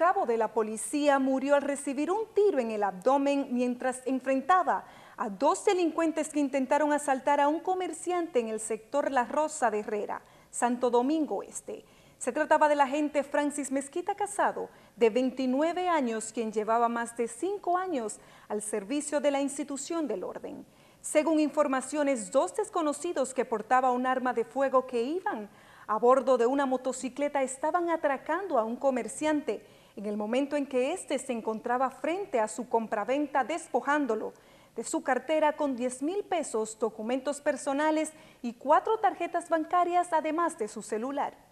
cabo de la policía murió al recibir un tiro en el abdomen mientras enfrentaba a dos delincuentes que intentaron asaltar a un comerciante en el sector La Rosa de Herrera, Santo Domingo Este. Se trataba del agente Francis Mezquita Casado, de 29 años, quien llevaba más de cinco años al servicio de la institución del orden. Según informaciones, dos desconocidos que portaba un arma de fuego que iban a bordo de una motocicleta estaban atracando a un comerciante en el momento en que éste se encontraba frente a su compraventa despojándolo de su cartera con 10 mil pesos, documentos personales y cuatro tarjetas bancarias, además de su celular.